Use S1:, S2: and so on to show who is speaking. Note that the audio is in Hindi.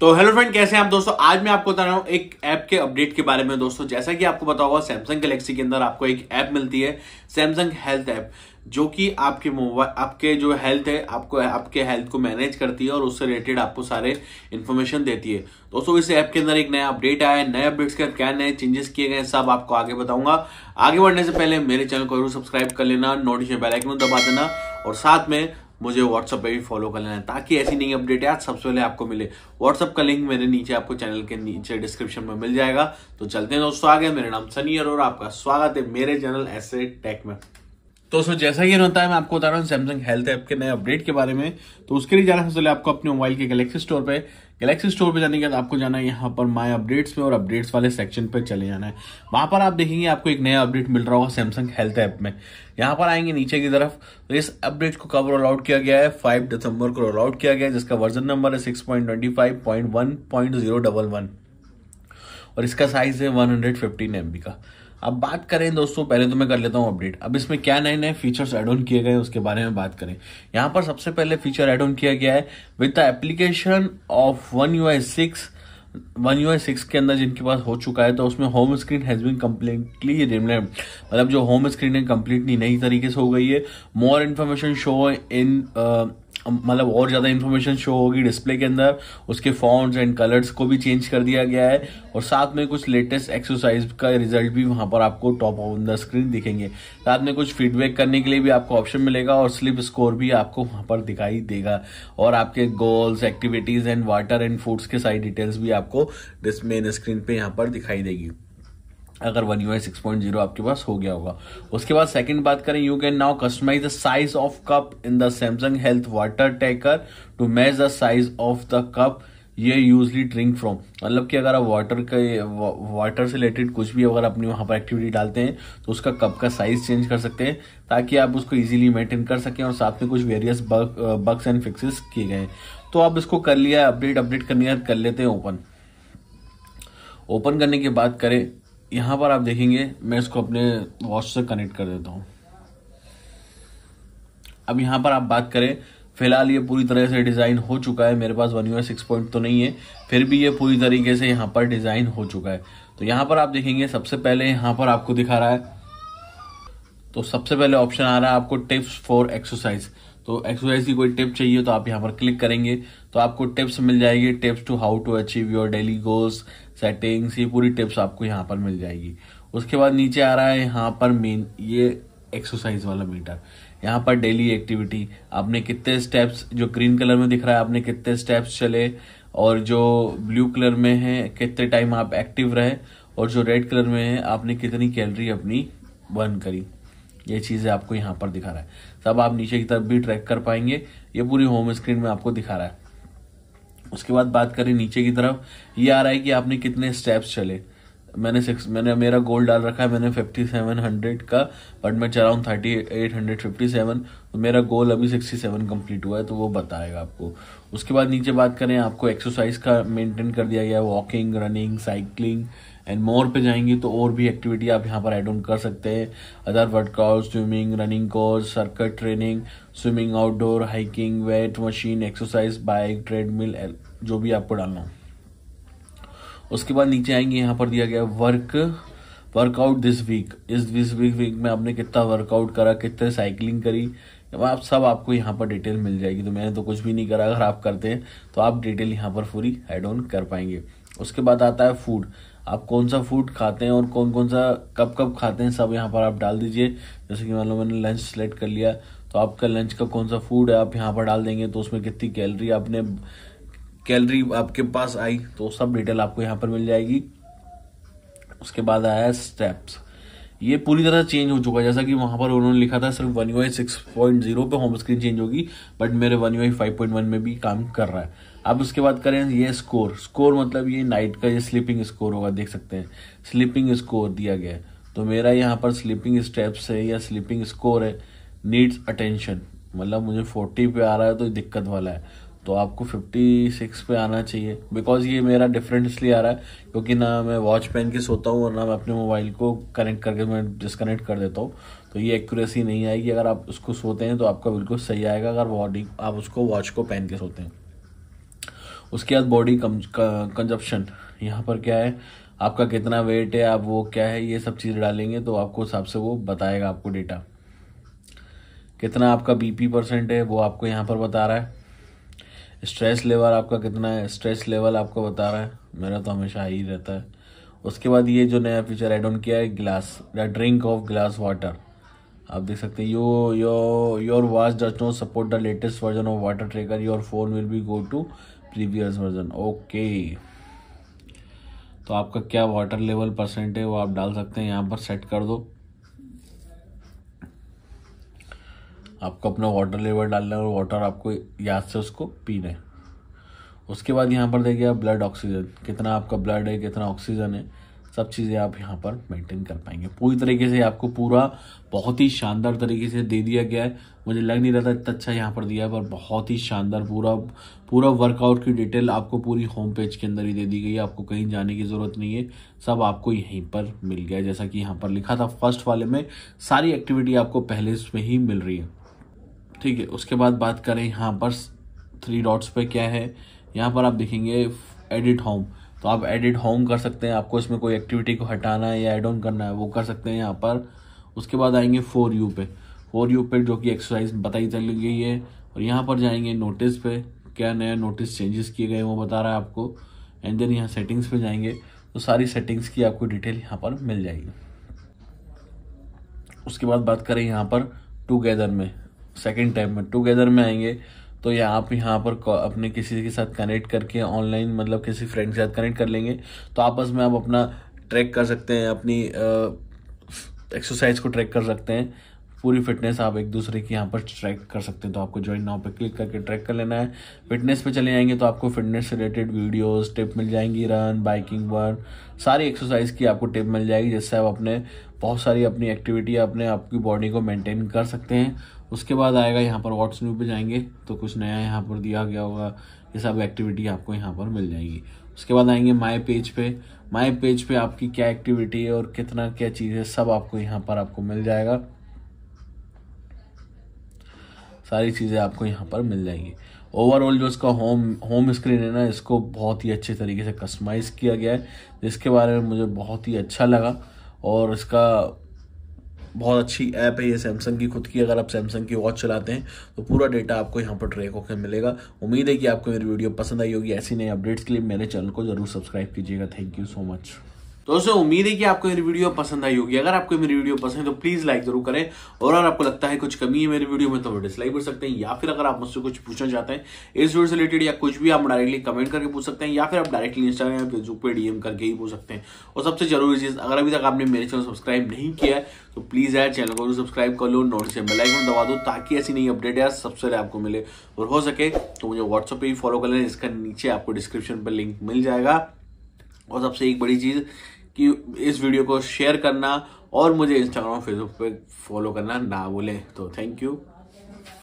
S1: तो हेलो फ्रेंड कैसे हैं आप दोस्तों आज मैं आपको बता रहा हूं एक ऐप के अपडेट के बारे में दोस्तों जैसा कि आपको बता हुआ सैमसंग गैलेक्सी के अंदर आपको एक ऐप मिलती है सैमसंग हेल्थ ऐप जो कि आपके मोबाइल आपके जो हेल्थ है आपको आपके हेल्थ को मैनेज करती है और उससे रिलेटेड आपको सारे इन्फॉर्मेशन देती है दोस्तों इस ऐप के अंदर एक नया अपडेट आया है नए अपडेट्स के क्या नए चेंजेस किए गए सब आपको आगे बताऊंगा आगे बढ़ने से पहले मेरे चैनल को जरूर सब्सक्राइब कर लेना नोटिफिकेशन बेलाइकन दबा देना और साथ में मुझे व्हाट्सअप पे भी फॉलो कर लेना ताकि ऐसी नई अपडेट आज सबसे पहले आपको मिले व्हाट्सअप का लिंक मेरे नीचे आपको चैनल के नीचे डिस्क्रिप्शन में मिल जाएगा तो चलते हैं दोस्तों आगे मेरा नाम सनी और आपका स्वागत है मेरे चैनल ऐसे टेक में तो सो जैसा ही होता है मैं आपको बता रहा हूँ सैमसंग हेल्थ ऐप के नए अपडेट के बारे में तो उसके लिए जाना सबसे आपको अपने मोबाइल के गैलेक्सी स्टोर पे गैलेक्सी स्टोर पे जाने के बाद आपको जाना है यहाँ पर माय अपडेट्स में और अपडेट्स वाले सेक्शन पर चले जाना है वहां पर आप देखेंगे आपको एक नया अपडेट मिल रहा होगा सैमसंग हेल्थ ऐप में यहाँ पर आएंगे नीचे की तरफ तो इस अपडेट को कब रोल आउट किया गया है फाइव दिसंबर को रोल आउट किया गया है जिसका वर्जन नंबर है सिक्स और इसका साइज है वन हंड्रेड का अब बात करें दोस्तों पहले तो मैं कर लेता हूं अपडेट अब इसमें क्या नए नए फीचर्स एड ऑन किए गए उसके बारे में बात करें यहाँ पर सबसे पहले फीचर एड ऑन किया गया है with the application of one you I six one you I six के अंदर जिनके पास हो चुका है तो उसमें home screen has been completely रिमलेम मतलब जो होम स्क्रीन है कम्प्लीटली नई तरीके से हो गई है मोर इन्फॉर्मेशन शो इन मतलब और ज़्यादा इन्फॉर्मेशन शो होगी डिस्प्ले के अंदर उसके फॉन्ट्स एंड कलर्स को भी चेंज कर दिया गया है और साथ में कुछ लेटेस्ट एक्सरसाइज का रिजल्ट भी वहां पर आपको टॉप ऑन द स्क्रीन दिखेंगे साथ में कुछ फीडबैक करने के लिए भी आपको ऑप्शन मिलेगा और स्लिप स्कोर भी आपको वहां पर दिखाई देगा और आपके goals activities and water and foods के सारी डिटेल्स भी आपको डिस्प्ले स्क्रीन पर यहाँ पर दिखाई देगी अगर one UI six point zero आपके पास हो गया होगा उसके बाद सेकंड बात करें you can now customise the size of cup in the Samsung Health water tracker to match the size of the cup ये यूजली ड्रिंक फ्रॉम मतलब कि अगर आप वाटर के वाटर से रिलेटेड कुछ भी अगर अपनी वहाँ पर एक्टिविटी डालते हैं तो उसका कप का साइज चेंज कर सकते हैं ताकि आप उसको इजीली मेंटेन कर सकें और साथ में कुछ वेरियस बग्स एंड फिक्सेस किए गए तो आप इसको कर लिया अपडेट अपडेट करने कर लेते हैं ओपन ओपन करने की बात करें यहाँ पर आप देखेंगे मैं इसको अपने वॉच से कनेक्ट कर देता हूँ अब यहाँ पर आप बात करें फिलहाल ये पूरी तरह से डिज़ाइन हो चुका है मेरे पास वन यू सिक्स पॉइंट तो नहीं है फिर भी ये पूरी तरीके से यहाँ पर डिज़ाइन हो चुका है तो यहाँ पर आप देखेंगे सबसे पहले यहाँ पर आपको दिखा रहा है तो सबसे पहले ऑप्शन आ रहा है आपको टिप्स फॉर एक्सरसाइज तो एक्सरसाइज की कोई टिप चाहिए तो आप यहाँ पर क्लिक करेंगे तो आपको टिप्स मिल जाएगी tips to how to achieve your daily goals settings ये पूरी टिप्स आपको यहाँ पर मिल जाएगी उसके बाद नीचे आ रहा है यहाँ पर मेन ये एक्सरसाइज वाला मीटर यहाँ पर डेली एक्टिविटी आपने कितने स्टेप्स जो ग्रीन कलर में दिख रहा है आपने कितने स्टेप्स चले और जो ब्लू कलर में है कितने टाइम आप एक्टिव रहे और जो रेड कलर में है आपने कितनी कैलरी अपनी बर्न करी ये चीज़ें आपको यहाँ पर दिखा रहा है सब आप नीचे की तरफ भी ट्रैक कर पाएंगे ये पूरी होम स्क्रीन में आपको दिखा रहा है उसके बाद बात करें नीचे की तरफ ये आ रहा है कि आपने कितने स्टेप्स चले मैंने सिक्स मैंने मेरा गोल डाल रखा है मैंने फिफ्टी सेवन हंड्रेड का बट मैं चला हूँ thirty eight hundred fifty seven तो मेरा गोल अभी सिक्सटी सेवन कम्प्लीट हुआ है तो वो बताएगा आपको उसके बाद नीचे बात करें आपको एक्सरसाइज का मेंटेन कर दिया गया walking running cycling and more पे जाएंगे तो और भी एक्टिविटी आप यहाँ पर एड ऑन कर सकते हैं other workout swimming running course circuit training swimming outdoor hiking weight machine exercise bike treadmill जो भी आपको डालना हो उसके बाद नीचे आएंगे यहाँ पर दिया गया वर्क वर्कआउट दिस वीक इस दिस वीक वीक में आपने कितना वर्कआउट करा कितने साइकिलिंग करी आप सब आपको यहाँ पर डिटेल मिल जाएगी तो मैंने तो कुछ भी नहीं करा अगर आप करते हैं तो आप डिटेल यहाँ पर पूरी एड ऑन कर पाएंगे उसके बाद आता है फूड आप कौन सा फूड खाते हैं और कौन कौन सा कब कब खाते हैं सब यहाँ पर आप डाल दीजिए जैसे कि मान लो मैंने लंच सेलेक्ट कर लिया तो आपका लंच का कौन सा फूड है आप यहाँ पर डाल देंगे तो उसमें कितनी कैलरी आपने कैलरी आपके पास आई तो सब डिटेल आपको यहाँ पर मिल जाएगी उसके बाद आया स्टेप्स ये पूरी तरह चेंज हो चुका है जैसा कि वहां पर उन्होंने लिखा था सिर्फ one UI six point zero पे होम स्क्रीन चेंज होगी बट मेरे one UI five point one में भी काम कर रहा है अब उसके बाद करें ये स्कोर स्कोर मतलब ये नाइट का ये स्लीपिंग स्कोर होगा देख सकते हैं स्लीपिंग स्कोर दिया गया है तो मेरा यहाँ पर स्लीपिंग स्टेप्स है या स्लीपिंग स्कोर है नीड्स अटेंशन मतलब मुझे फोर्टी पे आ रहा है तो दिक्कत वाला है तो आपको 56 पे आना चाहिए बिकॉज ये मेरा डिफरेंट इसलिए आ रहा है क्योंकि ना मैं वॉच पहन के सोता हूँ और ना मैं अपने मोबाइल को कनेक्ट करके मैं डिसकनेक्ट कर देता हूँ तो ये एक्यूरेसी नहीं आएगी अगर आप उसको सोते हैं तो आपका बिल्कुल सही आएगा अगर बॉडी आप उसको वॉच को पहन के सोते हैं उसके बाद बॉडी कंजप्शन यहाँ पर क्या है आपका कितना वेट है आप वो क्या है ये सब चीज़ डालेंगे तो आपको हिसाब से वो बताएगा आपको डेटा कितना आपका बीपी परसेंट है वो आपको यहाँ पर बता रहा है स्ट्रेस लेवल आपका कितना है स्ट्रेस लेवल आपको बता रहा है मेरा तो हमेशा यही रहता है उसके बाद ये जो नया फीचर एड ऑन किया है glass drink of glass water आप देख सकते हैं yo yo your watch does not support the latest version of water tracker your phone will be go to previous version okay तो आपका क्या वाटर लेवल परसेंट है वो आप डाल सकते हैं यहाँ पर सेट कर दो आपको अपना वाटर लेवल डालना है और वाटर आपको याद से उसको पीना है उसके बाद यहाँ पर देखिए आप ब्लड ऑक्सीजन कितना आपका ब्लड है कितना ऑक्सीजन है सब चीज़ें आप यहाँ पर मेंटेन कर पाएंगे पूरी तरीके से आपको पूरा बहुत ही शानदार तरीके से दे दिया गया है मुझे लग नहीं रहा था इतना अच्छा यहाँ पर दिया है पर बहुत ही शानदार पूरा पूरा वर्कआउट की डिटेल आपको पूरी होम पेज के अंदर ही दे दी गई है आपको कहीं जाने की ज़रूरत नहीं है सब आपको यहीं पर मिल गया जैसा कि यहाँ पर लिखा था फर्स्ट वाले में सारी एक्टिविटी आपको पहले उसमें ही मिल रही है ठीक है उसके बाद बात करें यहाँ पर थ्री डॉट्स पे क्या है यहाँ पर आप देखेंगे एडिट होम तो आप एडिट होम कर सकते हैं आपको इसमें कोई एक्टिविटी को हटाना है या एड ऑन करना है वो कर सकते हैं यहाँ पर उसके बाद आएंगे फोर यू पे फोर यू पे जो कि एक्सरसाइज बताई चल गई है और यहाँ पर जाएंगे नोटिस पे क्या नया नोटिस चेंजेस किए गए वो बता रहा है आपको एंड देन यहाँ सेटिंग्स पे जाएंगे तो सारी सेटिंग्स की आपको डिटेल यहाँ पर मिल जाएगी उसके बाद बात करें यहाँ पर टुगेदर में सेकेंड टाइम में टुगेदर में आएंगे तो या आप यहाँ पर अपने किसी के साथ कनेक्ट करके ऑनलाइन मतलब किसी फ्रेंड के साथ कनेक्ट कर लेंगे तो आपस में आप अपना ट्रैक कर सकते हैं अपनी एक्सरसाइज को ट्रैक कर सकते हैं पूरी फिटनेस आप एक दूसरे की यहाँ पर ट्रैक कर सकते हैं तो आपको ज्वाइन नाउ पे क्लिक करके ट्रैक कर लेना है फिटनेस पे चले जाएंगे तो आपको फिटनेस रिलेटेड वीडियोस टिप मिल जाएंगी रन बाइकिंग वर्क सारी एक्सरसाइज की आपको टिप मिल जाएगी जिससे आप अपने बहुत सारी अपनी एक्टिविटी अपने आपकी बॉडी को मेंटेन कर सकते हैं उसके बाद आएगा यहाँ पर व्हाट्स न्यू पे जाएंगे तो कुछ नया यहाँ पर दिया गया होगा ये सब एक्टिविटी आपको यहाँ पर मिल जाएगी उसके बाद आएंगे माई पेज पे माई पेज पे आपकी क्या एक्टिविटी है और कितना क्या चीज़ है सब आपको यहाँ पर आपको मिल जाएगा सारी चीज़ें आपको यहाँ पर मिल जाएंगी ओवरऑल जो इसका होम होम स्क्रीन है ना इसको बहुत ही अच्छे तरीके से कस्टमाइज़ किया गया है जिसके बारे में मुझे बहुत ही अच्छा लगा और इसका बहुत अच्छी ऐप है ये सैमसंग की खुद की अगर आप सैमसंग की वॉच चलाते हैं तो पूरा डेटा आपको यहाँ पर ट्रैक होकर मिलेगा उम्मीद है कि आपको मेरी वीडियो पसंद आई होगी ऐसी नई अपडेट्स के लिए मेरे चैनल को जरूर सब्सक्राइब कीजिएगा थैंक यू सो मच तो दोस्तों उम्मीद है कि आपको मेरी वीडियो पसंद आई होगी अगर आपको मेरी वीडियो पसंद है तो प्लीज लाइक जरूर करें और अगर आपको लगता है कुछ कमी है मेरी वीडियो में तो डिसलाइक कर सकते हैं या फिर अगर आप मुझसे कुछ पूछना चाहते हैं इस वीडियो से रिलेटेड या कुछ भी आप डायरेक्टली कमेंट करके पूछ सकते हैं या फिर आप डायरेक्टली इंस्टाग्राम या फेसबुक पर डीएम करके ही पूछ सकते हैं और सबसे जरूरी चीज अगर अभी तक आपने मेरे चैनल सब्सक्राइब नहीं किया है तो प्लीज यार चैनल को सब्सक्राइब कर लो नोटिफिकेशन बेल आइकन दबा दो ताकि ऐसी नई अपडेट यार सबसे पहले आपको मिले और हो सके तो मुझे व्हाट्सएप पर ही फॉलो कर लेना इसका नीचे आपको डिस्क्रिप्शन पर लिंक मिल जाएगा और सबसे एक बड़ी चीज़ कि इस वीडियो को शेयर करना और मुझे इंस्टाग्राम फेसबुक पे फॉलो करना ना भूलें तो थैंक यू